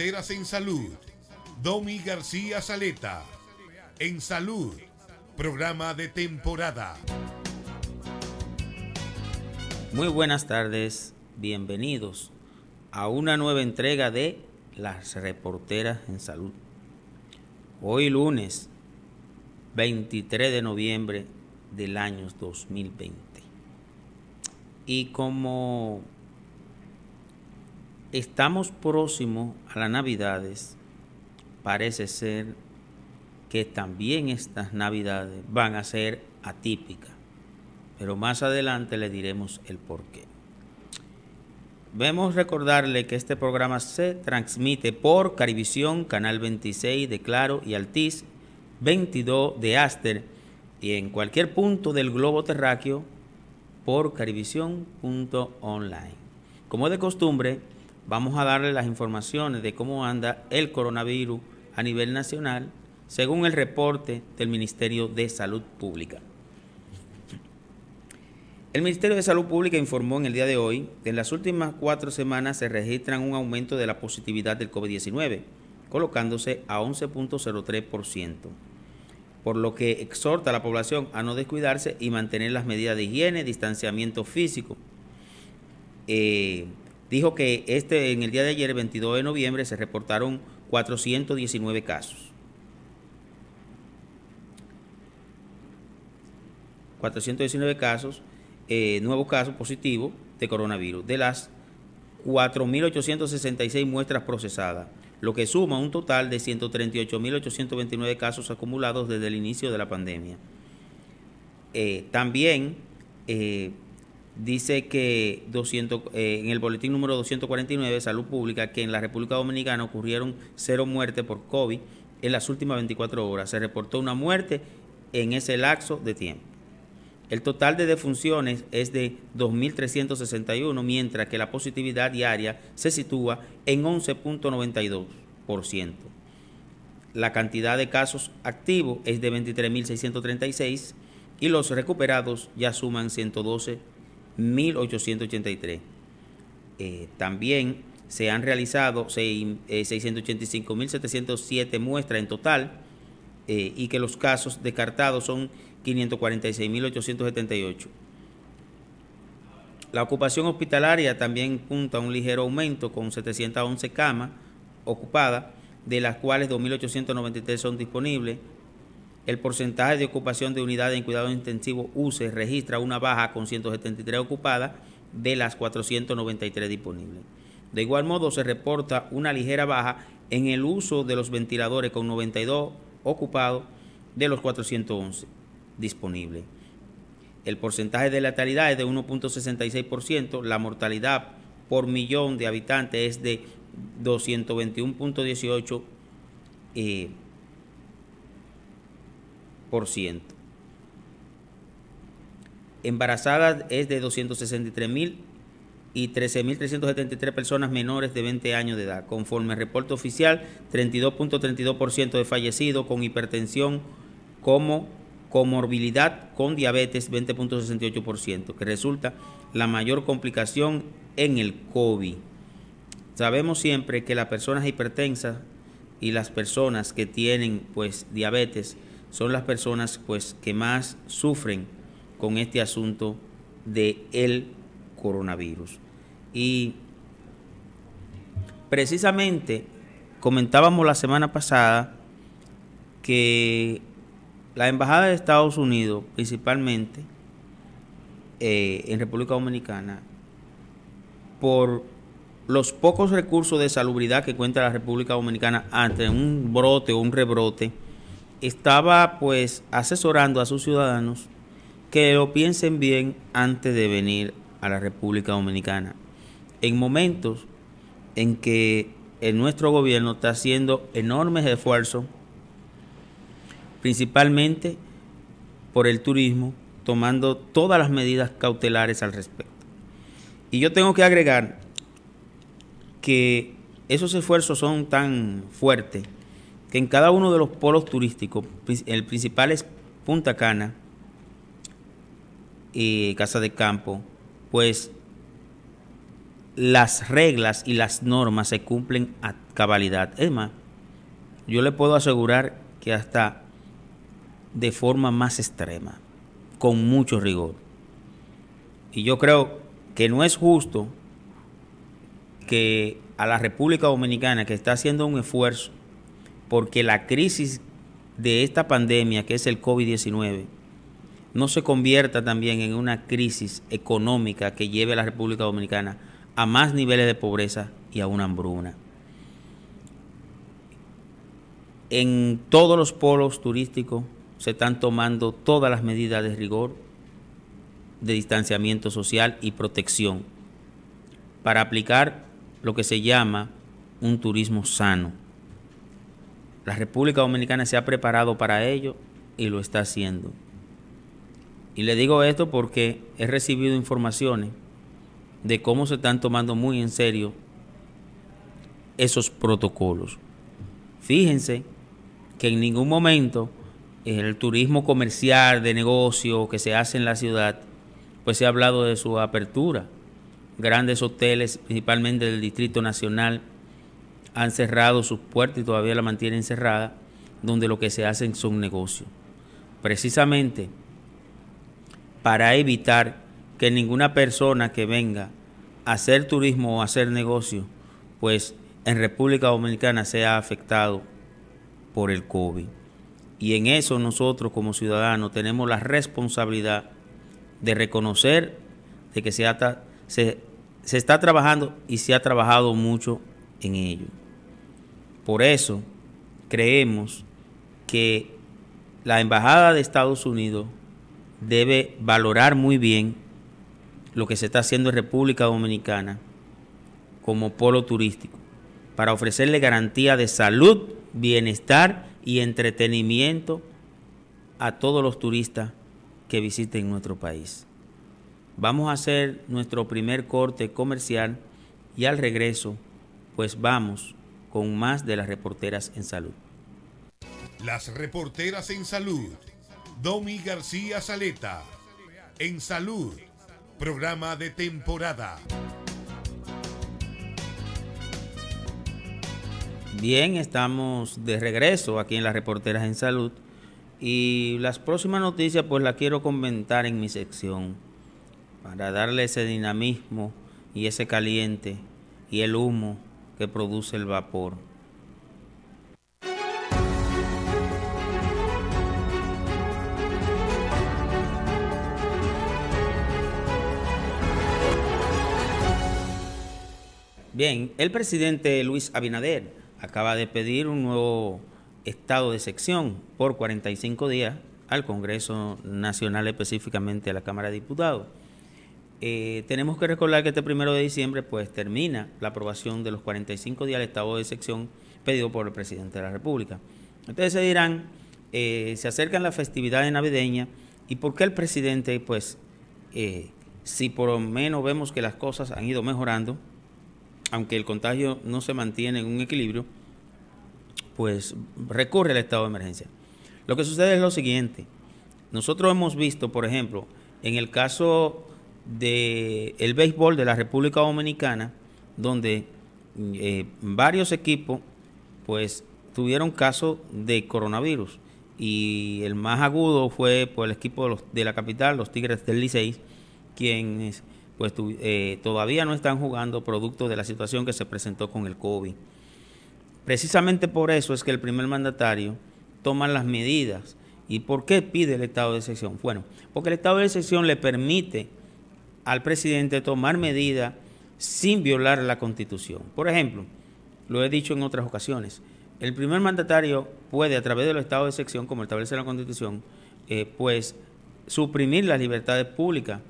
en Salud, Domi García Saleta, En Salud, programa de temporada. Muy buenas tardes, bienvenidos a una nueva entrega de Las Reporteras en Salud. Hoy lunes 23 de noviembre del año 2020. Y como estamos próximos a las navidades, parece ser que también estas navidades van a ser atípicas, pero más adelante le diremos el por qué. Vemos recordarle que este programa se transmite por Carivisión, Canal 26 de Claro y Altiz, 22 de Aster y en cualquier punto del globo terráqueo por caribisión.online. Como de costumbre, vamos a darle las informaciones de cómo anda el coronavirus a nivel nacional según el reporte del Ministerio de Salud Pública. El Ministerio de Salud Pública informó en el día de hoy que en las últimas cuatro semanas se registra un aumento de la positividad del COVID-19, colocándose a 11.03%, por lo que exhorta a la población a no descuidarse y mantener las medidas de higiene, distanciamiento físico. Eh, dijo que este, en el día de ayer, 22 de noviembre, se reportaron 419 casos. 419 casos, eh, nuevos casos positivos de coronavirus, de las 4.866 muestras procesadas, lo que suma un total de 138.829 casos acumulados desde el inicio de la pandemia. Eh, también eh, dice que 200, eh, en el boletín número 249 de Salud Pública que en la República Dominicana ocurrieron cero muertes por COVID en las últimas 24 horas. Se reportó una muerte en ese lapso de tiempo. El total de defunciones es de 2.361, mientras que la positividad diaria se sitúa en 11.92%. La cantidad de casos activos es de 23.636 y los recuperados ya suman 112 1883. Eh, también se han realizado 685.707 eh, muestras en total eh, y que los casos descartados son 546.878. La ocupación hospitalaria también punta un ligero aumento con 711 camas ocupadas, de las cuales 2.893 son disponibles, el porcentaje de ocupación de unidades en cuidado intensivo UCE registra una baja con 173 ocupadas de las 493 disponibles. De igual modo, se reporta una ligera baja en el uso de los ventiladores con 92 ocupados de los 411 disponibles. El porcentaje de letalidad es de 1.66%, la mortalidad por millón de habitantes es de 221.18 Embarazadas es de 263 mil y 13.373 personas menores de 20 años de edad. Conforme reporte oficial, 32.32% de fallecidos con hipertensión como comorbilidad con diabetes, 20.68%, que resulta la mayor complicación en el COVID. Sabemos siempre que las personas hipertensas y las personas que tienen pues diabetes son las personas pues que más sufren con este asunto de el coronavirus. Y precisamente comentábamos la semana pasada que la Embajada de Estados Unidos, principalmente eh, en República Dominicana, por los pocos recursos de salubridad que cuenta la República Dominicana ante un brote o un rebrote, estaba pues asesorando a sus ciudadanos que lo piensen bien antes de venir a la República Dominicana. En momentos en que nuestro gobierno está haciendo enormes esfuerzos, principalmente por el turismo, tomando todas las medidas cautelares al respecto. Y yo tengo que agregar que esos esfuerzos son tan fuertes en cada uno de los polos turísticos, el principal es Punta Cana, y eh, Casa de Campo, pues las reglas y las normas se cumplen a cabalidad. Es más, yo le puedo asegurar que hasta de forma más extrema, con mucho rigor. Y yo creo que no es justo que a la República Dominicana, que está haciendo un esfuerzo porque la crisis de esta pandemia, que es el COVID-19, no se convierta también en una crisis económica que lleve a la República Dominicana a más niveles de pobreza y a una hambruna. En todos los polos turísticos se están tomando todas las medidas de rigor, de distanciamiento social y protección para aplicar lo que se llama un turismo sano la República Dominicana se ha preparado para ello y lo está haciendo. Y le digo esto porque he recibido informaciones de cómo se están tomando muy en serio esos protocolos. Fíjense que en ningún momento el turismo comercial de negocio que se hace en la ciudad, pues se ha hablado de su apertura. Grandes hoteles, principalmente del Distrito Nacional, han cerrado sus puertas y todavía la mantienen cerrada, donde lo que se hacen son negocios. Precisamente para evitar que ninguna persona que venga a hacer turismo o a hacer negocio, pues en República Dominicana sea afectado por el COVID. Y en eso nosotros como ciudadanos tenemos la responsabilidad de reconocer de que se, se está trabajando y se ha trabajado mucho en ello. Por eso creemos que la Embajada de Estados Unidos debe valorar muy bien lo que se está haciendo en República Dominicana como polo turístico, para ofrecerle garantía de salud, bienestar y entretenimiento a todos los turistas que visiten nuestro país. Vamos a hacer nuestro primer corte comercial y al regreso, pues vamos con más de las reporteras en salud. Las reporteras en salud. Domi García Saleta. En salud. Programa de temporada. Bien, estamos de regreso aquí en las reporteras en salud. Y las próximas noticias pues las quiero comentar en mi sección para darle ese dinamismo y ese caliente y el humo que produce el vapor. Bien, el presidente Luis Abinader acaba de pedir un nuevo estado de sección por 45 días al Congreso Nacional, específicamente a la Cámara de Diputados. Eh, tenemos que recordar que este primero de diciembre pues termina la aprobación de los 45 días del estado de sección pedido por el presidente de la República. entonces se dirán, eh, se acercan las festividades navideñas y por qué el presidente pues eh, si por lo menos vemos que las cosas han ido mejorando, aunque el contagio no se mantiene en un equilibrio, pues recurre al estado de emergencia. Lo que sucede es lo siguiente, nosotros hemos visto, por ejemplo, en el caso del el béisbol de la República Dominicana, donde eh, varios equipos pues tuvieron casos de coronavirus y el más agudo fue por pues, el equipo de, la capital, los Tigres del Licey, quienes pues eh, todavía no están jugando producto de la situación que se presentó con el COVID. Precisamente por eso es que el primer mandatario toma las medidas. ¿Y por qué pide el estado de excepción? Bueno, porque el estado de excepción le permite al presidente tomar medidas sin violar la constitución. Por ejemplo, lo he dicho en otras ocasiones, el primer mandatario puede, a través de los estados de sección, como establece la constitución, eh, pues suprimir las libertades públicas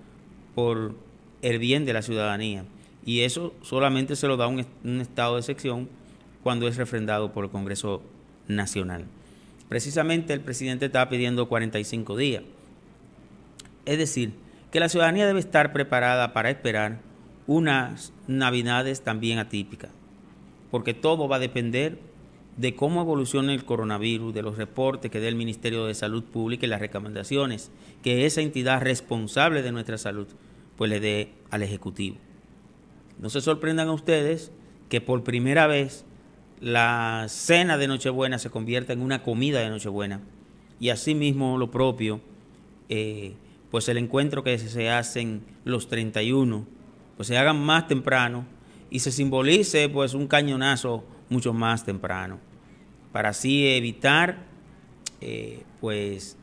por el bien de la ciudadanía. Y eso solamente se lo da un, un estado de sección cuando es refrendado por el Congreso Nacional. Precisamente el presidente está pidiendo 45 días. Es decir, que la ciudadanía debe estar preparada para esperar unas navidades también atípicas, porque todo va a depender de cómo evolucione el coronavirus, de los reportes que dé el Ministerio de Salud Pública y las recomendaciones que esa entidad responsable de nuestra salud pues le dé al Ejecutivo. No se sorprendan a ustedes que por primera vez la cena de Nochebuena se convierta en una comida de Nochebuena y asimismo lo propio eh, pues el encuentro que se hacen los 31, pues se hagan más temprano y se simbolice pues un cañonazo mucho más temprano, para así evitar eh, pues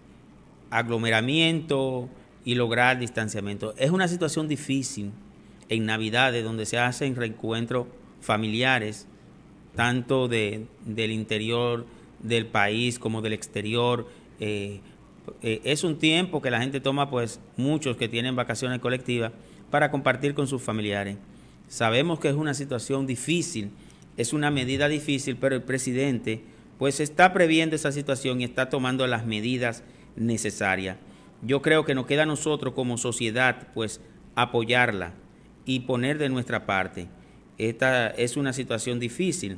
aglomeramiento y lograr distanciamiento. Es una situación difícil en Navidades donde se hacen reencuentros familiares, tanto de, del interior del país como del exterior, eh, eh, es un tiempo que la gente toma, pues muchos que tienen vacaciones colectivas, para compartir con sus familiares. Sabemos que es una situación difícil, es una medida difícil, pero el presidente pues está previendo esa situación y está tomando las medidas necesarias. Yo creo que nos queda a nosotros como sociedad pues apoyarla y poner de nuestra parte. Esta es una situación difícil,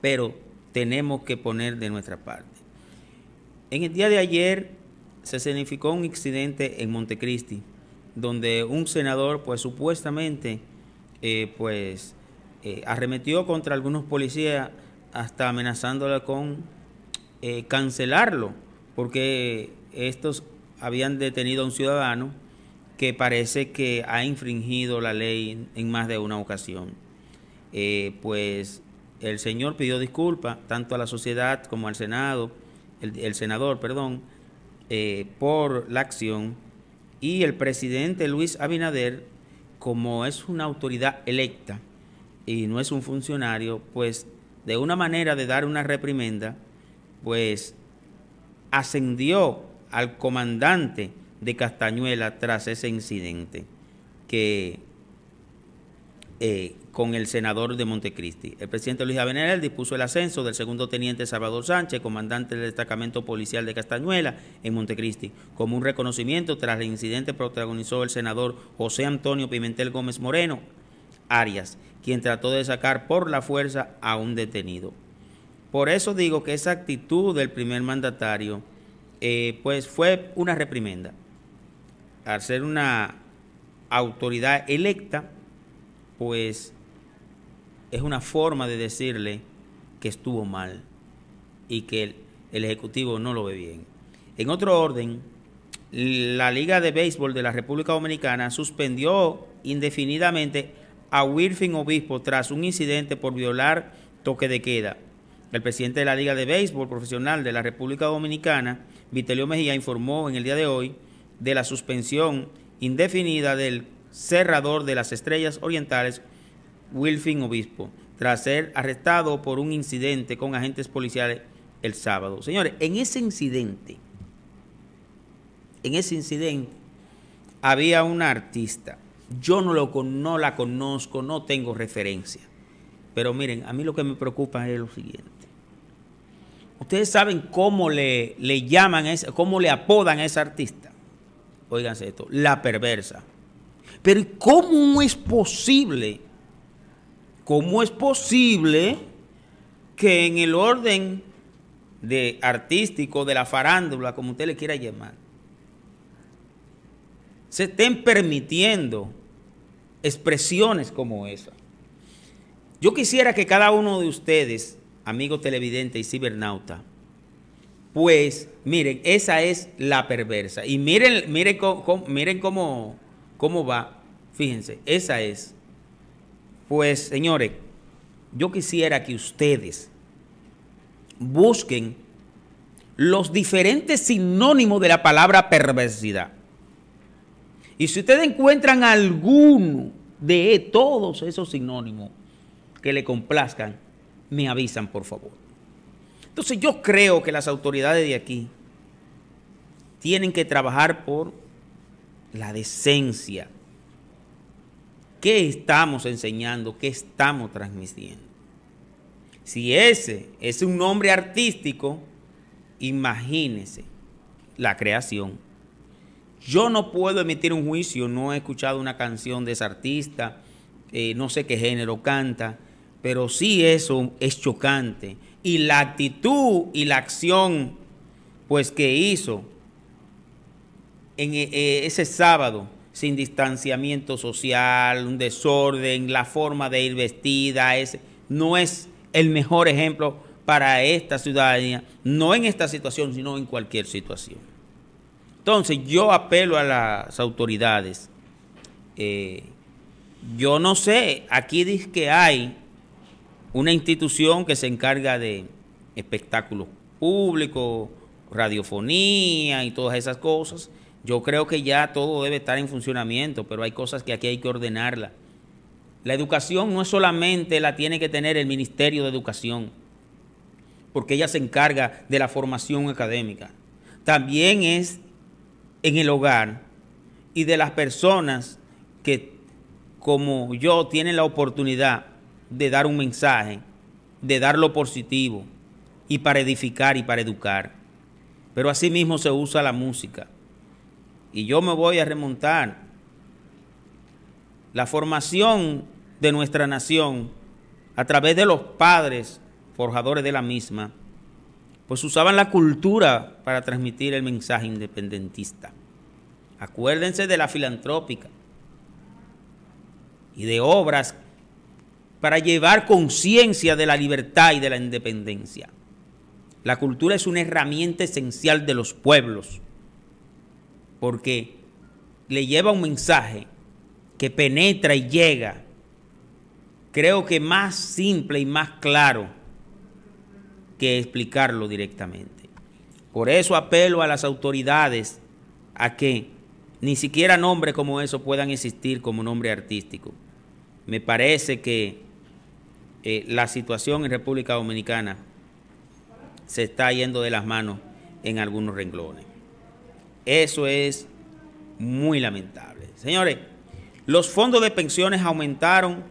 pero tenemos que poner de nuestra parte. En el día de ayer se significó un incidente en Montecristi, donde un senador, pues supuestamente, eh, pues eh, arremetió contra algunos policías hasta amenazándola con eh, cancelarlo, porque estos habían detenido a un ciudadano que parece que ha infringido la ley en más de una ocasión. pues el señor pidió disculpas tanto a la sociedad como al Senado el, senador, perdón, eh, por la acción y el presidente Luis Abinader, como es una autoridad electa y no es un funcionario, pues de una manera de dar una reprimenda, pues ascendió al comandante de Castañuela tras ese incidente que eh, con el senador de Montecristi. El presidente Luis Abinader dispuso el ascenso del segundo teniente Salvador Sánchez, comandante del destacamento policial de Castañuela en Montecristi, como un reconocimiento tras el incidente protagonizó el senador José Antonio Pimentel Gómez Moreno Arias, quien trató de sacar por la fuerza a un detenido. Por eso digo que esa actitud del primer mandatario eh, pues fue una reprimenda. Al ser una autoridad electa, pues es una forma de decirle que estuvo mal y que el, Ejecutivo no lo ve bien. En otro orden, la Liga de Béisbol de la República Dominicana suspendió indefinidamente a Wilfin Obispo tras un incidente por violar toque de queda. El presidente de la Liga de Béisbol Profesional de la República Dominicana, Vitelio Mejía, informó en el día de hoy de la suspensión indefinida del cerrador de las estrellas orientales, Wilfin Obispo, tras ser arrestado por un incidente con agentes policiales el sábado. Señores, en ese incidente, en ese incidente, había una artista. Yo no, lo, no la conozco, no tengo referencia. Pero miren, a mí lo que me preocupa es lo siguiente. Ustedes saben cómo le, le llaman, cómo le apodan a esa artista. Óiganse esto, la perversa. Pero ¿cómo es posible? ¿Cómo es posible que en el orden de artístico, de la farándula, como usted le quiera llamar, se estén permitiendo expresiones como esa? Yo quisiera que cada uno de ustedes, amigo televidente y cibernauta, pues miren, esa es la perversa. Y miren, miren cómo ¿Cómo va? Fíjense, esa es. Pues, señores, yo quisiera que ustedes busquen los diferentes sinónimos de la palabra perversidad. Y si ustedes encuentran alguno de todos esos sinónimos que le complazcan, me avisan, por favor. Entonces yo creo que las autoridades de aquí tienen que trabajar por la decencia. ¿Qué estamos enseñando? ¿Qué estamos transmitiendo? Si ese es un nombre artístico, imagínese la creación. Yo no puedo emitir un juicio, no he escuchado una canción de ese artista, eh, no sé qué género canta, pero sí eso es chocante. Y la actitud y la acción, pues que hizo en eh, eh, ese sábado sin distanciamiento social, un desorden, la forma de ir vestida, no es el mejor ejemplo para esta ciudadanía, no en esta situación, sino en cualquier situación. Entonces yo apelo a las autoridades, eh, yo no sé, aquí dice que hay una institución que se encarga de espectáculos públicos, radiofonía y todas esas cosas, yo creo que ya todo debe estar en funcionamiento, pero hay cosas que aquí hay que ordenarla. La educación no es solamente la tiene que tener el Ministerio de Educación, porque ella se encarga de la formación académica. También es en el hogar y de las personas que, como yo, tienen la oportunidad de dar un mensaje, de dar lo positivo y para edificar y para educar. Pero asimismo se usa la música y yo me voy a remontar, la formación de nuestra nación a través de los padres forjadores de la misma, pues usaban la cultura para transmitir el mensaje independentista. Acuérdense de la filantrópica y de obras para llevar conciencia de la libertad y de la independencia. La cultura es una herramienta esencial de los pueblos porque le lleva un mensaje que penetra y llega, creo que más simple y más claro que explicarlo directamente. Por eso apelo a las autoridades a que ni siquiera nombres como eso puedan existir como nombre artístico. Me parece que eh, la situación en República Dominicana se está yendo de las manos en algunos renglones. Eso es muy lamentable. Señores, los fondos de pensiones aumentaron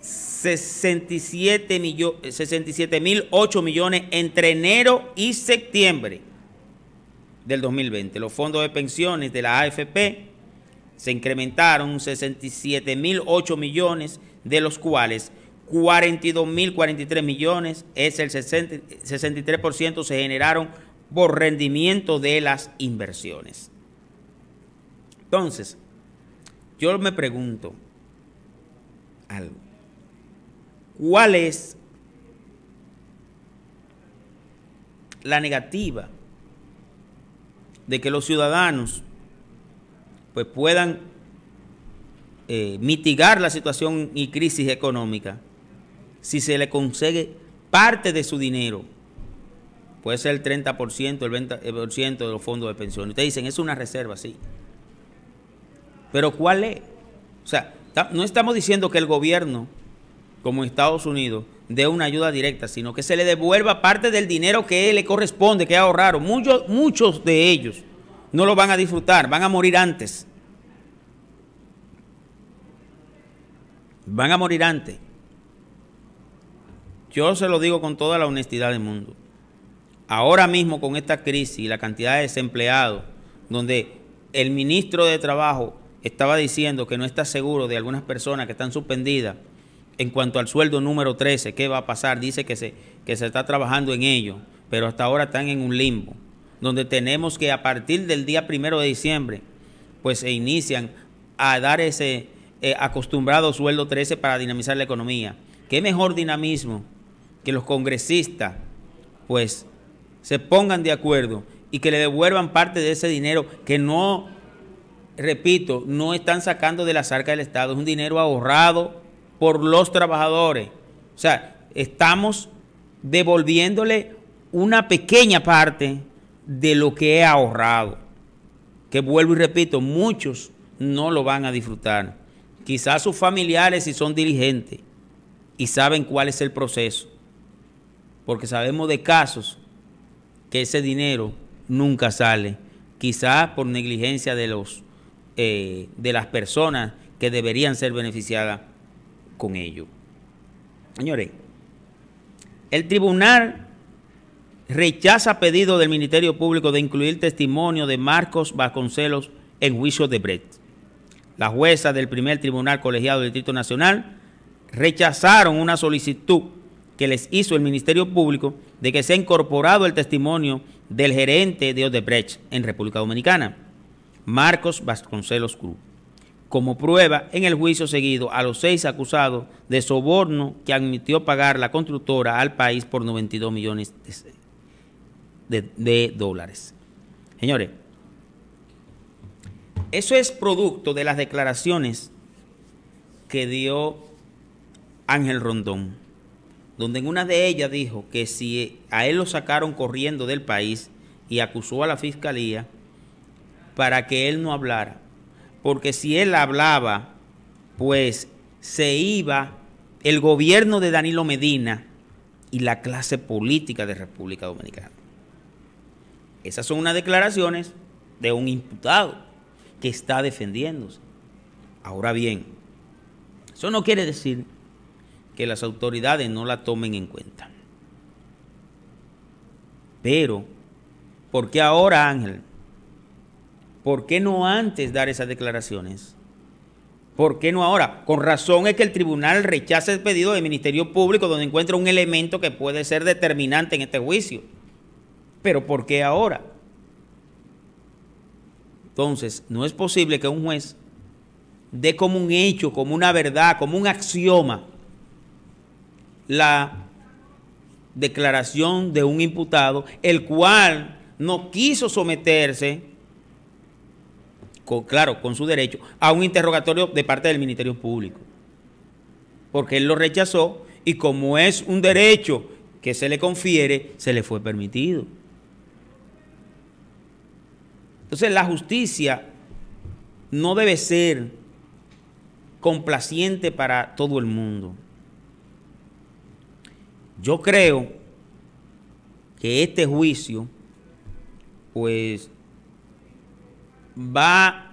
67 eh, mil 8 millones entre enero y septiembre del 2020. Los fondos de pensiones de la AFP se incrementaron 67 millones, de los cuales 42 43 millones, es el 63% se generaron por rendimiento de las inversiones. Entonces, yo me pregunto algo. ¿Cuál es la negativa de que los ciudadanos pues, puedan eh, mitigar la situación y crisis económica si se le consigue parte de su dinero Puede ser el 30%, el 20% eh, de los fondos de pensiones. Ustedes dicen, es una reserva, sí. Pero ¿cuál es? O sea, no estamos diciendo que el gobierno, como Estados Unidos, dé una ayuda directa, sino que se le devuelva parte del dinero que le corresponde, que ahorraron. Muchos, muchos de ellos no lo van a disfrutar, van a morir antes. Van a morir antes. Yo se lo digo con toda la honestidad del mundo ahora mismo con esta crisis y la cantidad de desempleados, donde el ministro de Trabajo estaba diciendo que no está seguro de algunas personas que están suspendidas en cuanto al sueldo número 13, ¿qué va a pasar? Dice que se, que se está trabajando en ello, pero hasta ahora están en un limbo, donde tenemos que a partir del día primero de diciembre, pues se inician a dar ese eh, acostumbrado sueldo 13 para dinamizar la economía. ¿Qué mejor dinamismo que los congresistas, pues se pongan de acuerdo y que le devuelvan parte de ese dinero que no, repito, no están sacando de la arcas del Estado, es un dinero ahorrado por los trabajadores. O sea, estamos devolviéndole una pequeña parte de lo que he ahorrado. Que vuelvo y repito, muchos no lo van a disfrutar. Quizás sus familiares si son diligentes y saben cuál es el proceso. Porque sabemos de casos que ese dinero nunca sale, quizás por negligencia de, los, eh, de las personas que deberían ser beneficiadas con ello. Señores, el tribunal rechaza pedido del Ministerio Público de incluir testimonio de Marcos Vasconcelos en juicio de Brett. La jueza del primer Tribunal Colegiado del Distrito Nacional rechazaron una solicitud que les hizo el Ministerio Público de que se ha incorporado el testimonio del gerente de Odebrecht en República Dominicana, Marcos Vasconcelos Cruz, como prueba en el juicio seguido a los seis acusados de soborno que admitió pagar la constructora al país por 92 millones de, de dólares. Señores, eso es producto de las declaraciones que dio Ángel Rondón donde en una de ellas dijo que si a él lo sacaron corriendo del país y acusó a la fiscalía para que él no hablara, porque si él hablaba, pues se iba el gobierno de Danilo Medina y la clase política de República Dominicana. Esas son unas declaraciones de un imputado que está defendiéndose. Ahora bien, eso no quiere decir que las autoridades no la tomen en cuenta. Pero, ¿por qué ahora, Ángel? ¿Por qué no antes dar esas declaraciones? ¿Por qué no ahora? Con razón es que el tribunal rechaza el pedido del Ministerio Público donde encuentra un elemento que puede ser determinante en este juicio. Pero ¿por qué ahora? Entonces, no es posible que un juez dé como un hecho, como una verdad, como un axioma, la declaración de un imputado, el cual no quiso someterse, claro, con su derecho, a un interrogatorio de parte del Ministerio Público. Porque él lo rechazó y como es un derecho que se le confiere, se le fue permitido. Entonces la justicia no debe ser complaciente para todo el mundo. Yo creo que este juicio, pues, va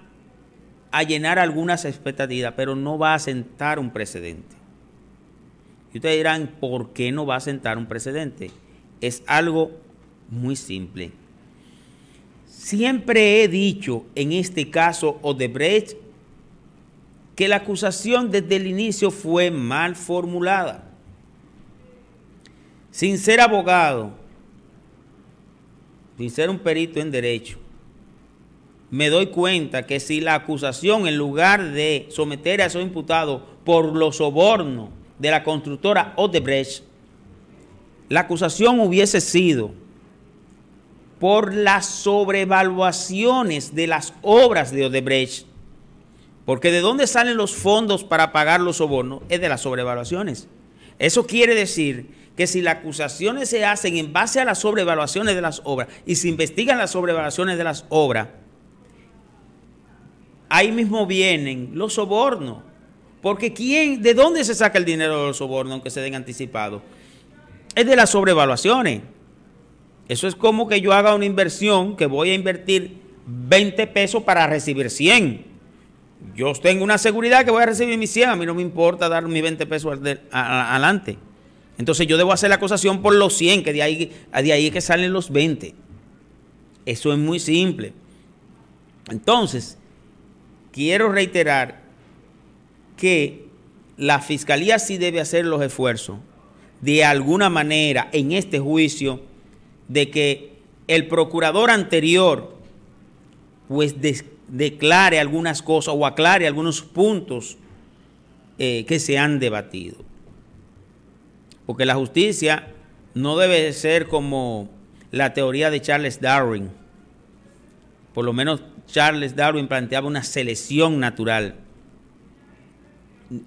a llenar algunas expectativas, pero no va a sentar un precedente. Y ustedes dirán, ¿por qué no va a sentar un precedente? Es algo muy simple. Siempre he dicho, en este caso Odebrecht, que la acusación desde el inicio fue mal formulada sin ser abogado, sin ser un perito en derecho, me doy cuenta que si la acusación, en lugar de someter a esos imputados por los sobornos de la constructora Odebrecht, la acusación hubiese sido por las sobrevaluaciones de las obras de Odebrecht, porque de dónde salen los fondos para pagar los sobornos es de las sobrevaluaciones. Eso quiere decir que si las acusaciones se hacen en base a las sobrevaluaciones de las obras y se investigan las sobrevaluaciones de las obras, ahí mismo vienen los sobornos. Porque ¿quién, ¿de dónde se saca el dinero de los sobornos aunque se den anticipados? Es de las sobrevaluaciones. Eso es como que yo haga una inversión que voy a invertir 20 pesos para recibir 100. Yo tengo una seguridad que voy a recibir mis 100, a mí no me importa dar mis 20 pesos adelante. Entonces yo debo hacer la acusación por los 100, que de ahí, de ahí es que salen los 20. Eso es muy simple. Entonces, quiero reiterar que la fiscalía sí debe hacer los esfuerzos, de alguna manera, en este juicio, de que el procurador anterior, pues declare algunas cosas o aclare algunos puntos eh, que se han debatido. Porque la justicia no debe ser como la teoría de Charles Darwin. Por lo menos Charles Darwin planteaba una selección natural.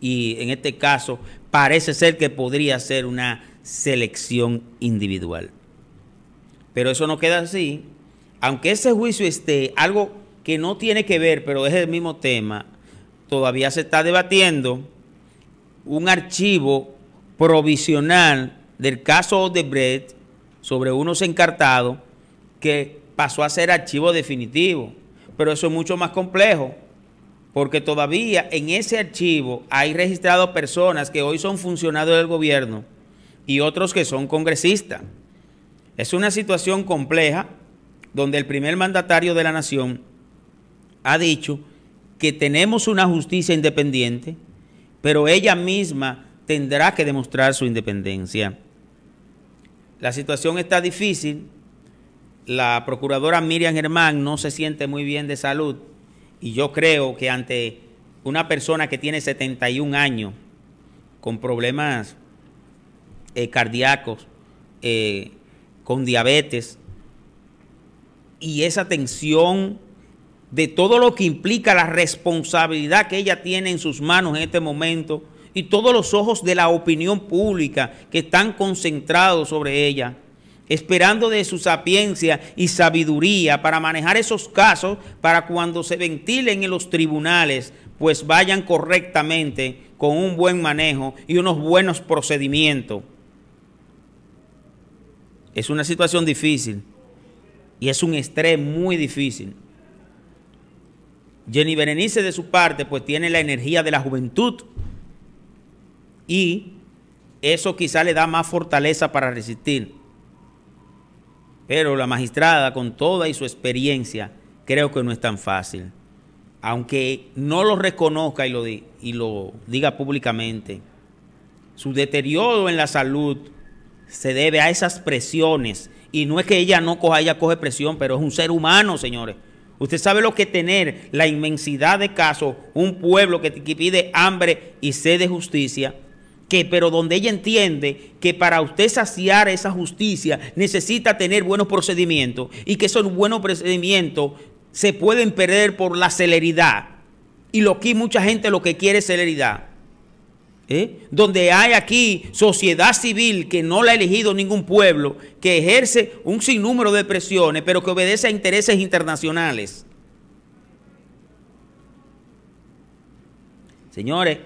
Y en este caso parece ser que podría ser una selección individual. Pero eso no queda así. Aunque ese juicio esté, algo que no tiene que ver, pero es el mismo tema, todavía se está debatiendo un archivo provisional del caso de Brett sobre unos encartados que pasó a ser archivo definitivo. Pero eso es mucho más complejo, porque todavía en ese archivo hay registrados personas que hoy son funcionarios del gobierno y otros que son congresistas. Es una situación compleja donde el primer mandatario de la nación ha dicho que tenemos una justicia independiente, pero ella misma tendrá que demostrar su independencia. La situación está difícil. La procuradora Miriam Germán no se siente muy bien de salud y yo creo que ante una persona que tiene 71 años con problemas eh, cardíacos, eh, con diabetes y esa tensión de todo lo que implica la responsabilidad que ella tiene en sus manos en este momento, y todos los ojos de la opinión pública que están concentrados sobre ella, esperando de su sapiencia y sabiduría para manejar esos casos para cuando se ventilen en los tribunales, pues vayan correctamente con un buen manejo y unos buenos procedimientos. Es una situación difícil y es un estrés muy difícil. Jenny Berenice de su parte pues tiene la energía de la juventud, y eso quizá le da más fortaleza para resistir. Pero la magistrada, con toda y su experiencia, creo que no es tan fácil. Aunque no lo reconozca y lo, y lo diga públicamente, su deterioro en la salud se debe a esas presiones. Y no es que ella no coja, ella coge presión, pero es un ser humano, señores. Usted sabe lo que tener la inmensidad de casos, un pueblo que te pide hambre y sed de justicia que pero donde ella entiende que para usted saciar esa justicia necesita tener buenos procedimientos y que esos buenos procedimientos se pueden perder por la celeridad. Y lo que mucha gente lo que quiere es celeridad. ¿Eh? Donde hay aquí sociedad civil que no la ha elegido ningún pueblo, que ejerce un sinnúmero de presiones, pero que obedece a intereses internacionales. Señores,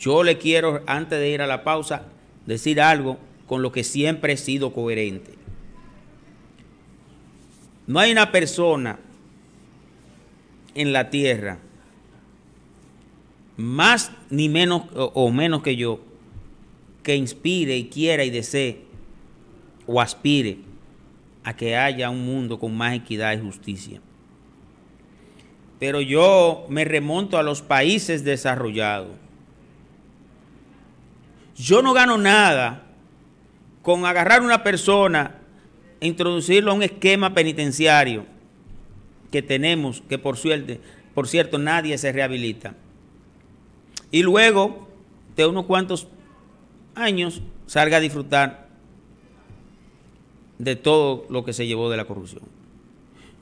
yo le quiero, antes de ir a la pausa, decir algo con lo que siempre he sido coherente. No hay una persona en la tierra más ni menos o menos que yo que inspire y quiera y desee o aspire a que haya un mundo con más equidad y justicia. Pero yo me remonto a los países desarrollados yo no gano nada con agarrar una persona e introducirlo a un esquema penitenciario que tenemos, que por suerte, por cierto, nadie se rehabilita. Y luego, de unos cuantos años, salga a disfrutar de todo lo que se llevó de la corrupción.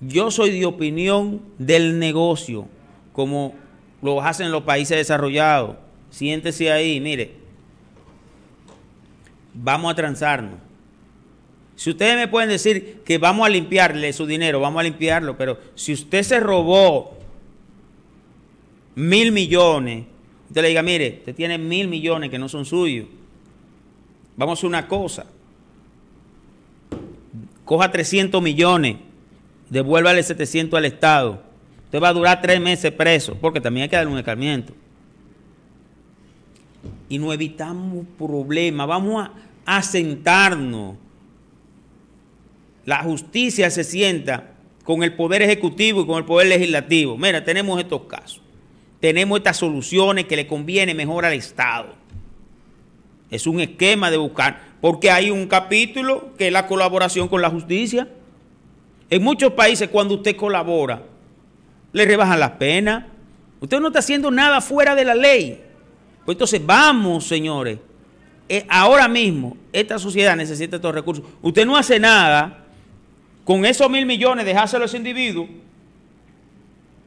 Yo soy de opinión del negocio, como lo hacen los países desarrollados. Siéntese ahí, mire, vamos a transarnos. Si ustedes me pueden decir que vamos a limpiarle su dinero, vamos a limpiarlo, pero si usted se robó mil millones, usted le diga, mire, usted tiene mil millones que no son suyos. Vamos a una cosa. Coja 300 millones, devuélvale 700 al Estado. Usted va a durar tres meses preso, porque también hay que darle un escarmiento. Y no evitamos problemas. Vamos a asentarnos La justicia se sienta con el poder ejecutivo y con el poder legislativo. Mira, tenemos estos casos. Tenemos estas soluciones que le conviene mejor al Estado. Es un esquema de buscar, porque hay un capítulo que es la colaboración con la justicia. En muchos países cuando usted colabora, le rebajan la pena Usted no está haciendo nada fuera de la ley. Pues entonces vamos, señores, eh, ahora mismo esta sociedad necesita estos recursos. Usted no hace nada con esos mil millones, dejárselo a ese individuo.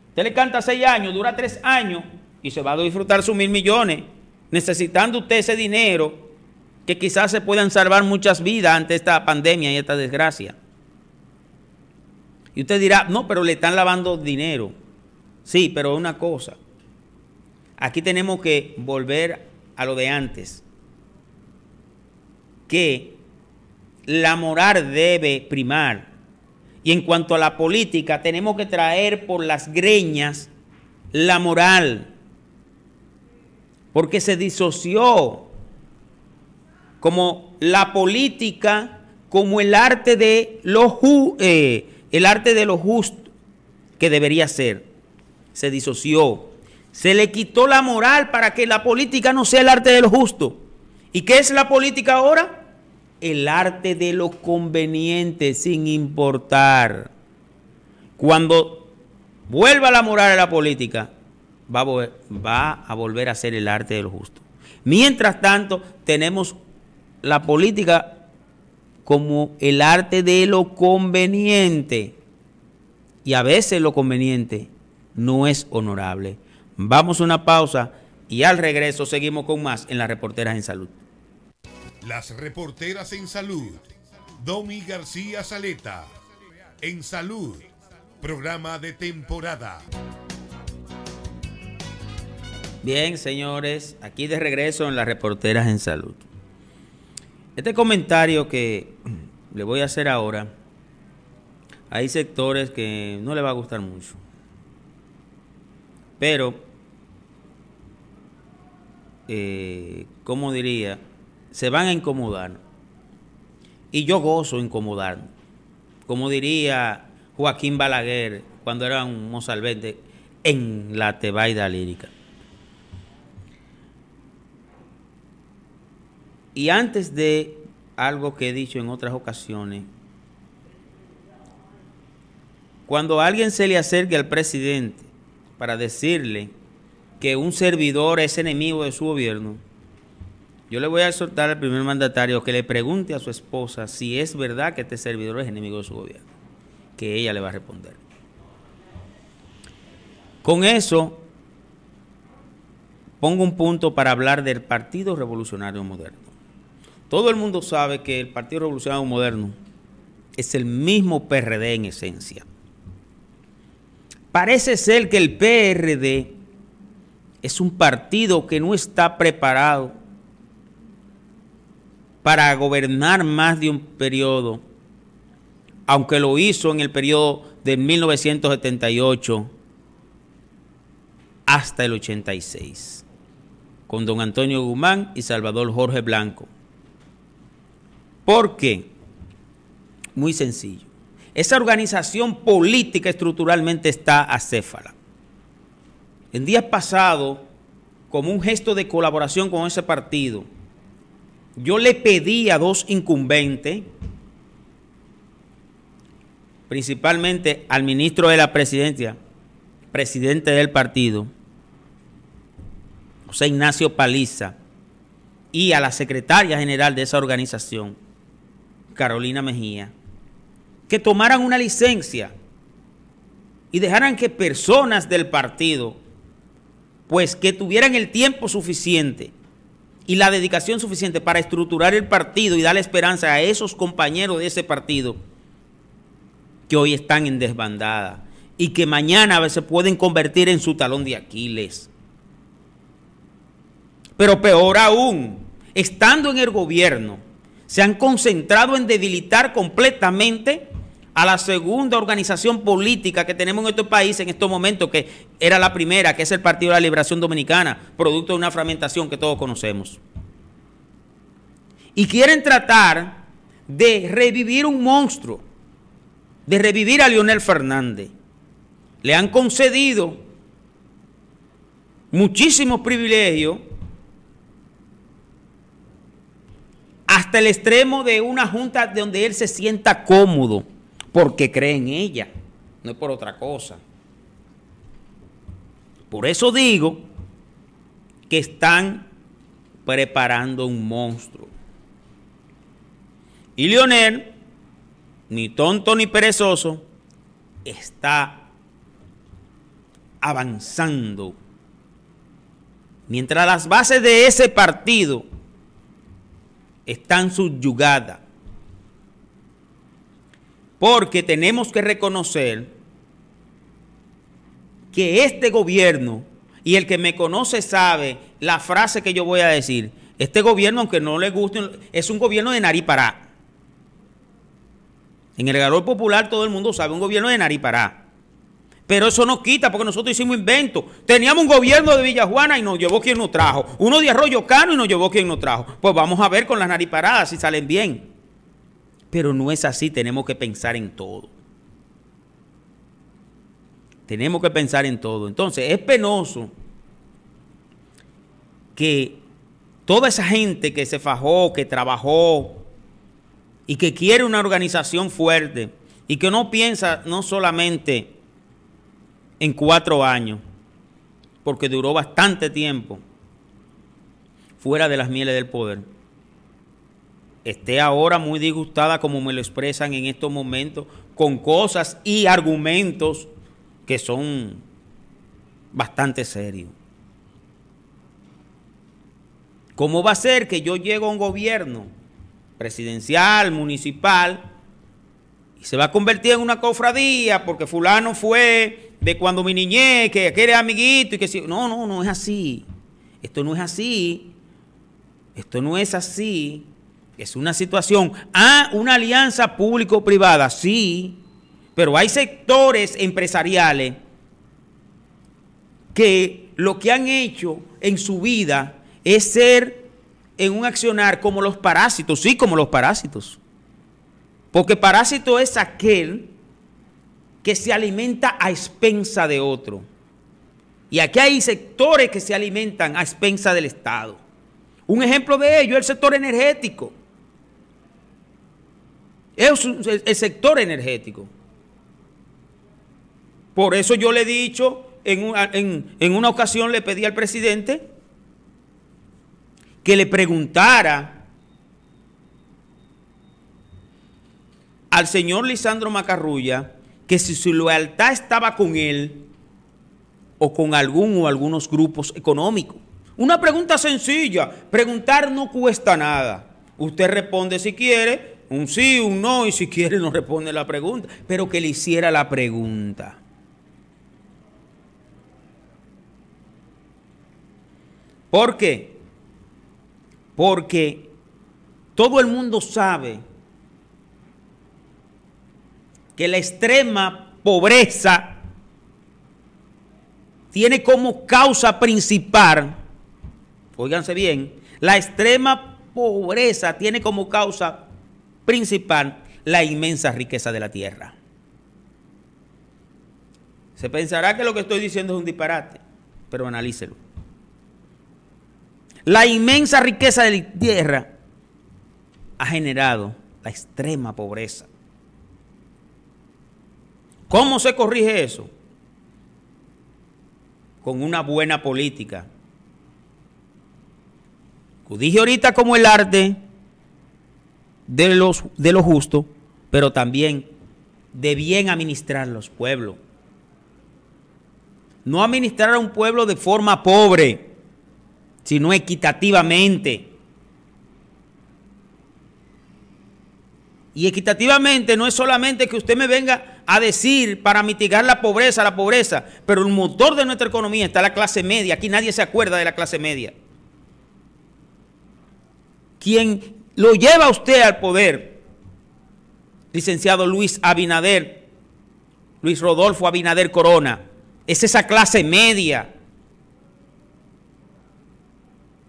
Usted le canta seis años, dura tres años y se va a disfrutar sus mil millones, necesitando usted ese dinero que quizás se puedan salvar muchas vidas ante esta pandemia y esta desgracia. Y usted dirá, no, pero le están lavando dinero. Sí, pero una cosa, aquí tenemos que volver a lo de antes que la moral debe primar. Y en cuanto a la política, tenemos que traer por las greñas la moral, porque se disoció como la política, como el arte de lo, eh, el arte de lo justo que debería ser. Se disoció. Se le quitó la moral para que la política no sea el arte de lo justo. ¿Y qué es la política ahora? el arte de lo conveniente sin importar. Cuando vuelva la moral a la política, va a, va a volver a ser el arte de lo justo. Mientras tanto, tenemos la política como el arte de lo conveniente. Y a veces lo conveniente no es honorable. Vamos a una pausa y al regreso seguimos con más en las reporteras en salud. Las reporteras en salud. Domi García Saleta. En salud. Programa de temporada. Bien, señores, aquí de regreso en las reporteras en salud. Este comentario que le voy a hacer ahora, hay sectores que no le va a gustar mucho. Pero, eh, como diría, se van a incomodar. Y yo gozo incomodar, Como diría Joaquín Balaguer cuando era un mozalbete en la tebaida lírica. Y antes de algo que he dicho en otras ocasiones, cuando alguien se le acerque al presidente para decirle que un servidor es enemigo de su gobierno, yo le voy a exhortar al primer mandatario que le pregunte a su esposa si es verdad que este servidor es enemigo de su gobierno, que ella le va a responder. Con eso, pongo un punto para hablar del Partido Revolucionario Moderno. Todo el mundo sabe que el Partido Revolucionario Moderno es el mismo PRD en esencia. Parece ser que el PRD es un partido que no está preparado para gobernar más de un periodo, aunque lo hizo en el periodo de 1978 hasta el 86, con don Antonio Guzmán y Salvador Jorge Blanco. ¿Por qué? Muy sencillo. Esa organización política estructuralmente está acéfala. En días pasados, como un gesto de colaboración con ese partido, yo le pedí a dos incumbentes, principalmente al ministro de la presidencia, presidente del partido, José Ignacio Paliza, y a la secretaria general de esa organización, Carolina Mejía, que tomaran una licencia y dejaran que personas del partido, pues que tuvieran el tiempo suficiente y la dedicación suficiente para estructurar el partido y darle esperanza a esos compañeros de ese partido que hoy están en desbandada y que mañana se pueden convertir en su talón de Aquiles. Pero peor aún, estando en el gobierno, se han concentrado en debilitar completamente a la segunda organización política que tenemos en este país en estos momentos, que era la primera, que es el Partido de la Liberación Dominicana, producto de una fragmentación que todos conocemos. Y quieren tratar de revivir un monstruo, de revivir a Leonel Fernández. Le han concedido muchísimos privilegios hasta el extremo de una junta donde él se sienta cómodo porque cree en ella, no es por otra cosa. Por eso digo que están preparando un monstruo. Y Lionel, ni tonto ni perezoso, está avanzando. Mientras las bases de ese partido están subyugadas, porque tenemos que reconocer que este gobierno, y el que me conoce sabe la frase que yo voy a decir, este gobierno, aunque no le guste, es un gobierno de naripará. En el galón popular todo el mundo sabe, un gobierno de naripará. Pero eso no quita porque nosotros hicimos invento. Teníamos un gobierno de Villajuana y nos llevó quien nos trajo. Uno de Arroyo Cano y nos llevó quien nos trajo. Pues vamos a ver con las nariparadas si salen bien. Pero no es así, tenemos que pensar en todo. Tenemos que pensar en todo. Entonces, es penoso que toda esa gente que se fajó, que trabajó y que quiere una organización fuerte y que no piensa no solamente en cuatro años, porque duró bastante tiempo fuera de las mieles del poder esté ahora muy disgustada, como me lo expresan en estos momentos, con cosas y argumentos que son bastante serios. ¿Cómo va a ser que yo llego a un gobierno presidencial, municipal, y se va a convertir en una cofradía porque fulano fue de cuando mi niñez, que era amiguito y que si... No, no, no es así. Esto no es así. Esto no es así. Es una situación. Ah, una alianza público-privada, sí. Pero hay sectores empresariales que lo que han hecho en su vida es ser en un accionar como los parásitos, sí, como los parásitos. Porque parásito es aquel que se alimenta a expensa de otro. Y aquí hay sectores que se alimentan a expensa del Estado. Un ejemplo de ello es el sector energético. Es el sector energético. Por eso yo le he dicho, en una, ocasión le pedí al presidente que le preguntara al señor Lisandro Macarrulla que si su lealtad estaba con él o con algún o algunos grupos económicos. Una pregunta sencilla, preguntar no cuesta nada. Usted responde si quiere, un sí, un no, y si quiere no responde la pregunta, pero que le hiciera la pregunta. ¿Por qué? Porque todo el mundo sabe que la extrema pobreza tiene como causa principal, óiganse bien, la extrema pobreza tiene como causa principal la inmensa riqueza de la tierra. Se pensará que lo que estoy diciendo es un disparate, pero analícelo. La inmensa riqueza de la tierra ha generado la extrema pobreza. ¿Cómo se corrige eso? Con una buena política. Dije ahorita como el arte, de, los, de lo justo, pero también de bien administrar los pueblos. No administrar a un pueblo de forma pobre, sino equitativamente. Y equitativamente no es solamente que usted me venga a decir para mitigar la pobreza, la pobreza, pero el motor de nuestra economía está la clase media. Aquí nadie se acuerda de la clase media. ¿Quién lo lleva usted al poder, licenciado Luis Abinader, Luis Rodolfo Abinader Corona. Es esa clase media.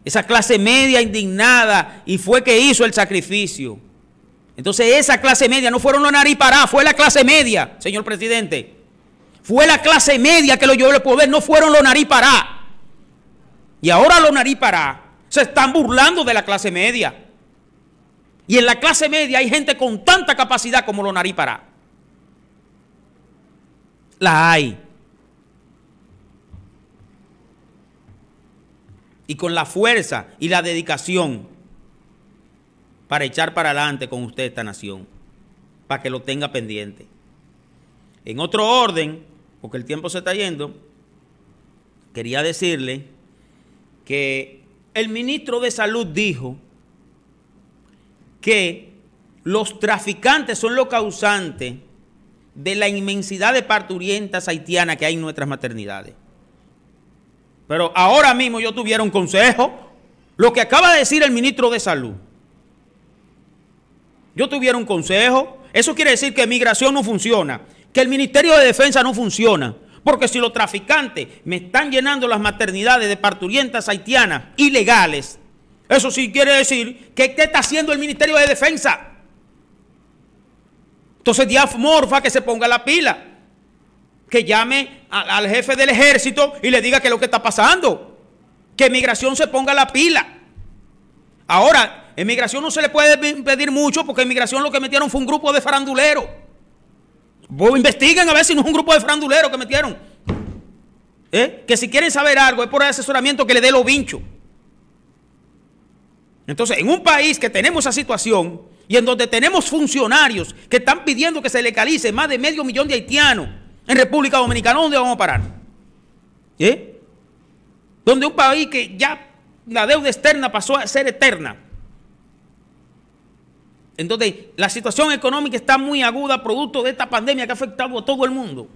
Esa clase media indignada y fue que hizo el sacrificio. Entonces esa clase media, no fueron los naripará, fue la clase media, señor presidente. Fue la clase media que lo llevó al poder, no fueron los naripará. Y ahora los naripará se están burlando de la clase media. Y en la clase media hay gente con tanta capacidad como los para, La hay. Y con la fuerza y la dedicación para echar para adelante con usted esta nación, para que lo tenga pendiente. En otro orden, porque el tiempo se está yendo, quería decirle que el ministro de Salud dijo que los traficantes son los causantes de la inmensidad de parturientas haitianas que hay en nuestras maternidades. Pero ahora mismo yo tuviera un consejo, lo que acaba de decir el ministro de Salud. Yo tuviera un consejo, eso quiere decir que migración no funciona, que el Ministerio de Defensa no funciona, porque si los traficantes me están llenando las maternidades de parturientas haitianas ilegales, eso sí quiere decir que ¿qué está haciendo el Ministerio de Defensa? Entonces Diaf Morfa que se ponga la pila, que llame al jefe del ejército y le diga que es lo que está pasando, que migración se ponga la pila. Ahora, en migración no se le puede pedir mucho porque en migración lo que metieron fue un grupo de faranduleros. investiguen a ver si no es un grupo de faranduleros que metieron. ¿Eh? Que si quieren saber algo es por asesoramiento que le dé lo vincho. Entonces, en un país que tenemos esa situación y en donde tenemos funcionarios que están pidiendo que se legalice más de medio millón de haitianos en República Dominicana, ¿dónde vamos a parar? ¿Eh? Donde un país que ya la deuda externa pasó a ser eterna. Entonces, la situación económica está muy aguda producto de esta pandemia que ha afectado a todo el mundo.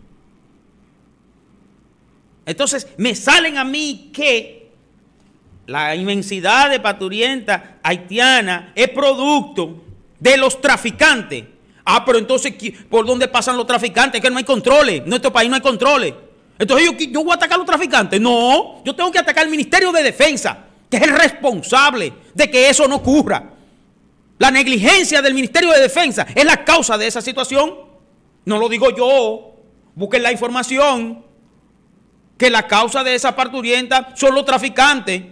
Entonces, me salen a mí que la inmensidad de paturienta haitiana es producto de los traficantes. Ah, pero entonces, ¿por dónde pasan los traficantes? Que no hay controles. En nuestro país no hay controles. Entonces, ¿yo, ¿yo voy a atacar a los traficantes? No, yo tengo que atacar al Ministerio de Defensa, que es el responsable de que eso no ocurra. La negligencia del Ministerio de Defensa es la causa de esa situación. No lo digo yo. Busquen la información que la causa de esa parturienta son los traficantes.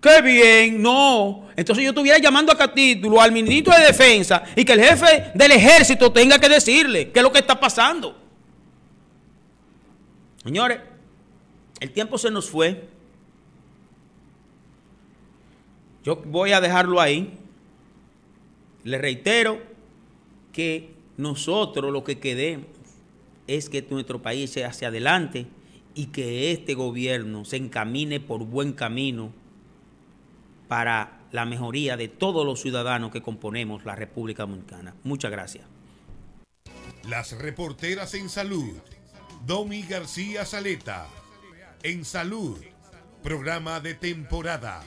Qué bien, no. Entonces yo estuviera llamando a título al ministro de defensa y que el jefe del ejército tenga que decirle qué es lo que está pasando. Señores, el tiempo se nos fue. Yo voy a dejarlo ahí. Le reitero que nosotros lo que queremos es que nuestro país sea hacia adelante y que este gobierno se encamine por buen camino para la mejoría de todos los ciudadanos que componemos la República Dominicana. Muchas gracias. Las reporteras en salud. Domi García Saleta. En salud. Programa de temporada.